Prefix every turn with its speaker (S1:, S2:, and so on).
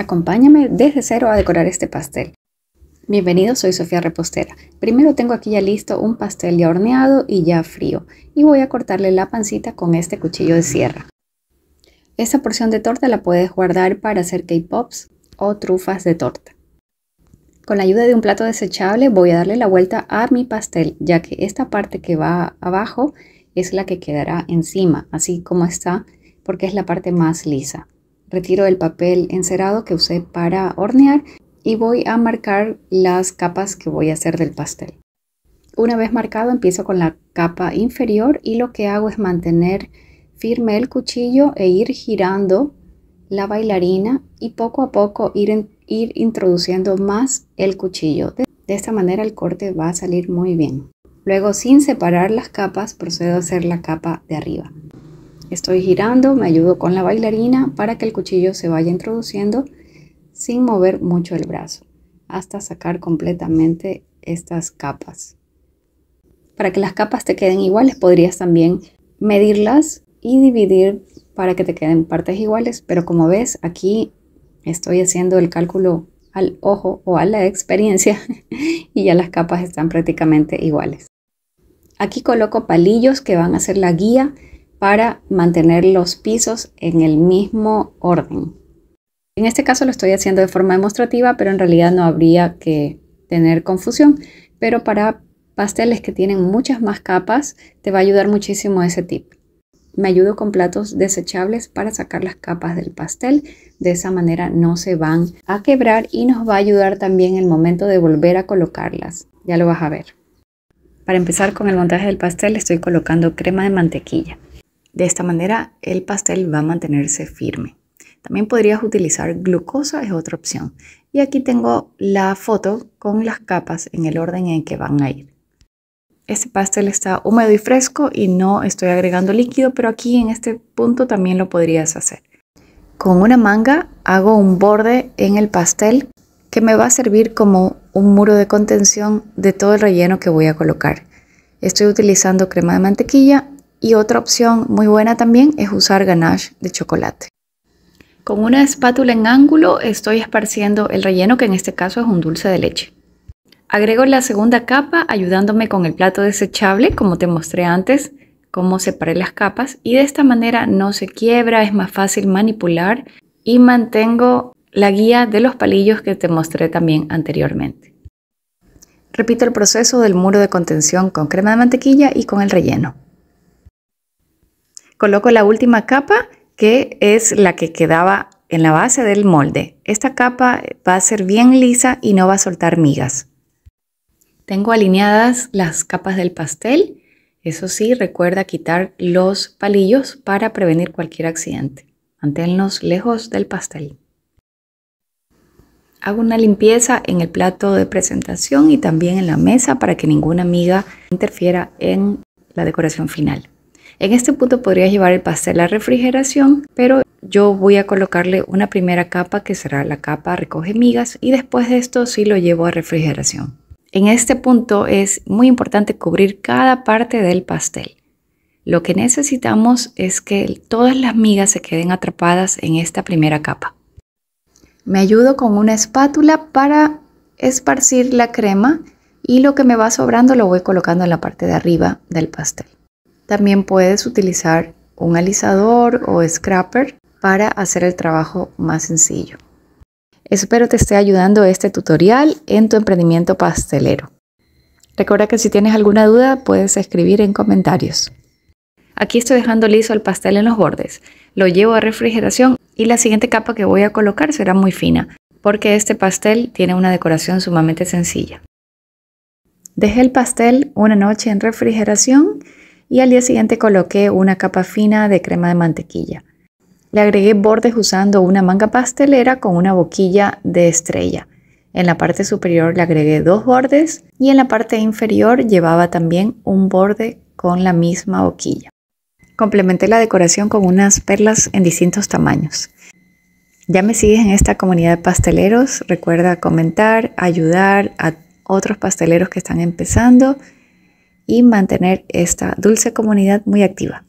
S1: Acompáñame desde cero a decorar este pastel. Bienvenido, soy Sofía Repostera. Primero tengo aquí ya listo un pastel ya horneado y ya frío y voy a cortarle la pancita con este cuchillo de sierra. Esta porción de torta la puedes guardar para hacer K-Pops o trufas de torta. Con la ayuda de un plato desechable voy a darle la vuelta a mi pastel, ya que esta parte que va abajo es la que quedará encima, así como está, porque es la parte más lisa retiro el papel encerado que usé para hornear y voy a marcar las capas que voy a hacer del pastel. Una vez marcado empiezo con la capa inferior y lo que hago es mantener firme el cuchillo e ir girando la bailarina y poco a poco ir, introduciendo más el cuchillo. de esta manera el corte va a salir muy bien. Luego sin separar las capas procedo a hacer la capa de arriba. Estoy girando, me ayudo con la bailarina para que el cuchillo se vaya introduciendo sin mover mucho el brazo hasta sacar completamente estas capas. Para que las capas te queden iguales podrías también medirlas y dividir para que te queden partes iguales, pero como ves aquí estoy haciendo el cálculo al ojo o a la experiencia y ya las capas están prácticamente iguales. Aquí coloco palillos que van a ser la guía para mantener los pisos en el mismo orden. En este caso lo estoy haciendo de forma demostrativa, pero en realidad no habría que tener confusión. Pero para pasteles que tienen muchas más capas, te va a ayudar muchísimo ese tip. Me ayudo con platos desechables para sacar las capas del pastel. De esa manera no se van a quebrar y nos va a ayudar también el momento de volver a colocarlas. Ya lo vas a ver. Para empezar con el montaje del pastel estoy colocando crema de mantequilla. De esta manera el pastel va a mantenerse firme. También podrías utilizar glucosa, es otra opción. Y aquí tengo la foto con las capas en el orden en que van a ir. Este pastel está húmedo y fresco y no estoy agregando líquido, pero aquí en este punto también lo podrías hacer. Con una manga hago un borde en el pastel que me va a servir como un muro de contención de todo el relleno que voy a colocar. Estoy utilizando crema de mantequilla y otra opción muy buena también es usar ganache de chocolate. Con una espátula en ángulo estoy esparciendo el relleno que en este caso es un dulce de leche. Agrego la segunda capa ayudándome con el plato desechable como te mostré antes cómo separé las capas y de esta manera no se quiebra, es más fácil manipular y mantengo la guía de los palillos que te mostré también anteriormente. Repito el proceso del muro de contención con crema de mantequilla y con el relleno coloco la última capa que es la que quedaba en la base del molde. Esta capa va a ser bien lisa y no va a soltar migas. Tengo alineadas las capas del pastel. Eso sí, recuerda quitar los palillos para prevenir cualquier accidente. Manténlos lejos del pastel. Hago una limpieza en el plato de presentación y también en la mesa para que ninguna miga interfiera en la decoración final. En este punto podría llevar el pastel a refrigeración, pero yo voy a colocarle una primera capa que será la capa recoge migas y después de esto sí lo llevo a refrigeración. En este punto es muy importante cubrir cada parte del pastel. Lo que necesitamos es que todas las migas se queden atrapadas en esta primera capa. Me ayudo con una espátula para esparcir la crema y lo que me va sobrando lo voy colocando en la parte de arriba del pastel. También puedes utilizar un alisador o scrapper para hacer el trabajo más sencillo. Espero te esté ayudando este tutorial en tu emprendimiento pastelero. Recuerda que si tienes alguna duda puedes escribir en comentarios. Aquí estoy dejando liso el pastel en los bordes. Lo llevo a refrigeración y la siguiente capa que voy a colocar será muy fina porque este pastel tiene una decoración sumamente sencilla. Dejé el pastel una noche en refrigeración y al día siguiente coloqué una capa fina de crema de mantequilla. Le agregué bordes usando una manga pastelera con una boquilla de estrella. En la parte superior le agregué dos bordes y en la parte inferior llevaba también un borde con la misma boquilla. Complementé la decoración con unas perlas en distintos tamaños. Ya me sigues en esta comunidad de pasteleros. Recuerda comentar, ayudar a otros pasteleros que están empezando y mantener esta dulce comunidad muy activa.